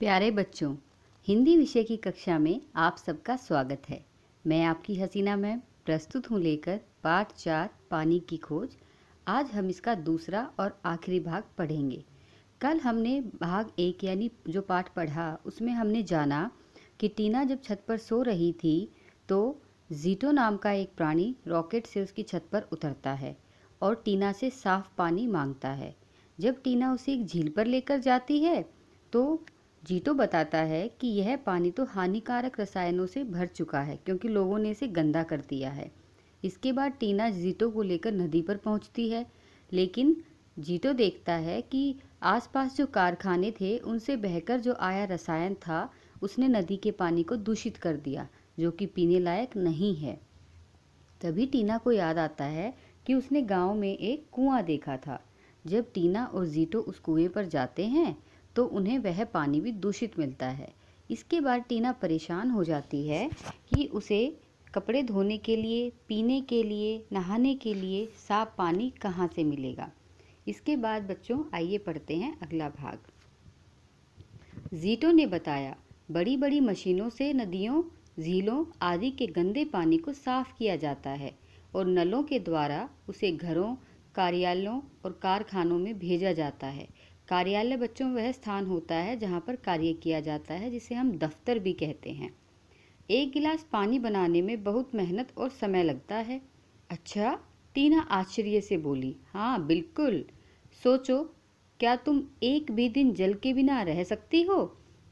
प्यारे बच्चों हिंदी विषय की कक्षा में आप सबका स्वागत है मैं आपकी हसीना मैम प्रस्तुत हूँ लेकर पाठ चार पानी की खोज आज हम इसका दूसरा और आखिरी भाग पढ़ेंगे कल हमने भाग एक यानी जो पाठ पढ़ा उसमें हमने जाना कि टीना जब छत पर सो रही थी तो जीटो नाम का एक प्राणी रॉकेट से उसकी छत पर उतरता है और टीना से साफ पानी मांगता है जब टीना उसे एक झील पर लेकर जाती है तो जीतो बताता है कि यह पानी तो हानिकारक रसायनों से भर चुका है क्योंकि लोगों ने इसे गंदा कर दिया है इसके बाद टीना जीतो को लेकर नदी पर पहुंचती है लेकिन जीतो देखता है कि आसपास जो कारखाने थे उनसे बहकर जो आया रसायन था उसने नदी के पानी को दूषित कर दिया जो कि पीने लायक नहीं है तभी टीना को याद आता है कि उसने गांव में एक कुआं देखा था जब टीना और जीटो उस कुएं पर जाते हैं तो उन्हें वह पानी भी दूषित मिलता है इसके बाद टीना परेशान हो जाती है कि उसे कपड़े धोने के लिए पीने के लिए नहाने के लिए साफ पानी कहाँ से मिलेगा इसके बाद बच्चों आइए पढ़ते हैं अगला भाग जीटो ने बताया बड़ी बड़ी मशीनों से नदियों झीलों आदि के गंदे पानी को साफ किया जाता है और नलों के द्वारा उसे घरों कार्यालयों और कारखानों में भेजा जाता है कार्यालय बच्चों वह स्थान होता है जहाँ पर कार्य किया जाता है जिसे हम दफ्तर भी कहते हैं एक गिलास पानी बनाने में बहुत मेहनत और समय लगता है अच्छा टीना आश्चर्य से बोली हाँ बिल्कुल सोचो क्या तुम एक भी दिन जल के बिना रह सकती हो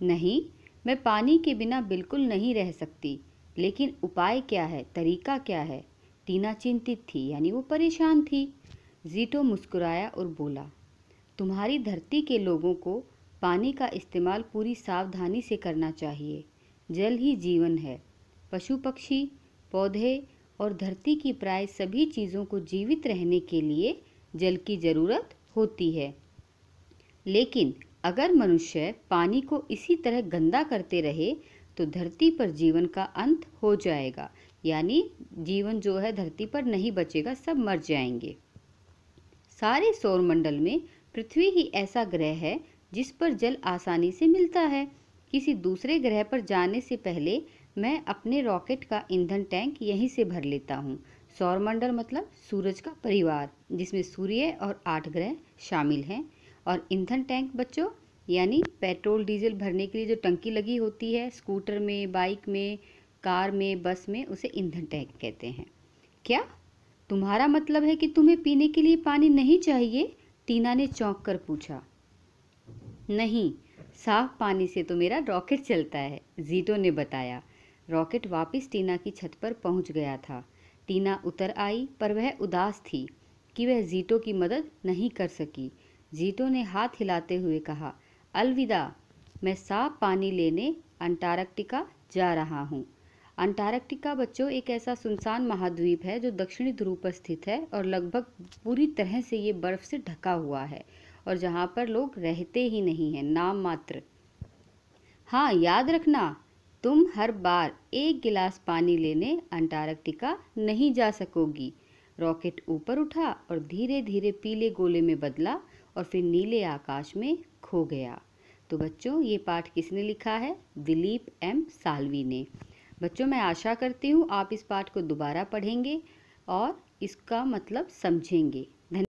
नहीं मैं पानी के बिना बिल्कुल नहीं रह सकती लेकिन उपाय क्या है तरीका क्या है टीना चिंतित थी यानी वो परेशान थी जीटो मुस्कुराया और बोला तुम्हारी धरती के लोगों को पानी का इस्तेमाल पूरी सावधानी से करना चाहिए जल ही जीवन है पशु पक्षी पौधे और धरती की प्राय सभी चीज़ों को जीवित रहने के लिए जल की ज़रूरत होती है लेकिन अगर मनुष्य पानी को इसी तरह गंदा करते रहे तो धरती पर जीवन का अंत हो जाएगा यानी जीवन जो है धरती पर नहीं बचेगा सब मर जाएंगे सारे सौरमंडल में पृथ्वी ही ऐसा ग्रह है जिस पर जल आसानी से मिलता है किसी दूसरे ग्रह पर जाने से पहले मैं अपने रॉकेट का ईंधन टैंक यहीं से भर लेता हूँ सौरमंडल मतलब सूरज का परिवार जिसमें सूर्य और आठ ग्रह शामिल हैं और ईंधन टैंक बच्चों यानी पेट्रोल डीजल भरने के लिए जो टंकी लगी होती है स्कूटर में बाइक में कार में बस में उसे ईंधन टैंक कहते हैं क्या तुम्हारा मतलब है कि तुम्हें पीने के लिए पानी नहीं चाहिए टीना ने चौंक कर पूछा नहीं साफ पानी से तो मेरा रॉकेट चलता है जीटो ने बताया रॉकेट वापस टीना की छत पर पहुंच गया था टीना उतर आई पर वह उदास थी कि वह जीटो की मदद नहीं कर सकी जीटो ने हाथ हिलाते हुए कहा अलविदा मैं साफ पानी लेने अंटार्कटिका जा रहा हूँ अंटार्कटिका बच्चों एक ऐसा सुनसान महाद्वीप है जो दक्षिणी ध्रुव पर स्थित है और लगभग पूरी तरह से ये बर्फ़ से ढका हुआ है और जहाँ पर लोग रहते ही नहीं हैं नाम मात्र हाँ याद रखना तुम हर बार एक गिलास पानी लेने अंटार्कटिका नहीं जा सकोगी रॉकेट ऊपर उठा और धीरे धीरे पीले गोले में बदला और फिर नीले आकाश में खो गया तो बच्चों ये पाठ किसने लिखा है दिलीप एम सालवी ने बच्चों मैं आशा करती हूँ आप इस पाठ को दोबारा पढ़ेंगे और इसका मतलब समझेंगे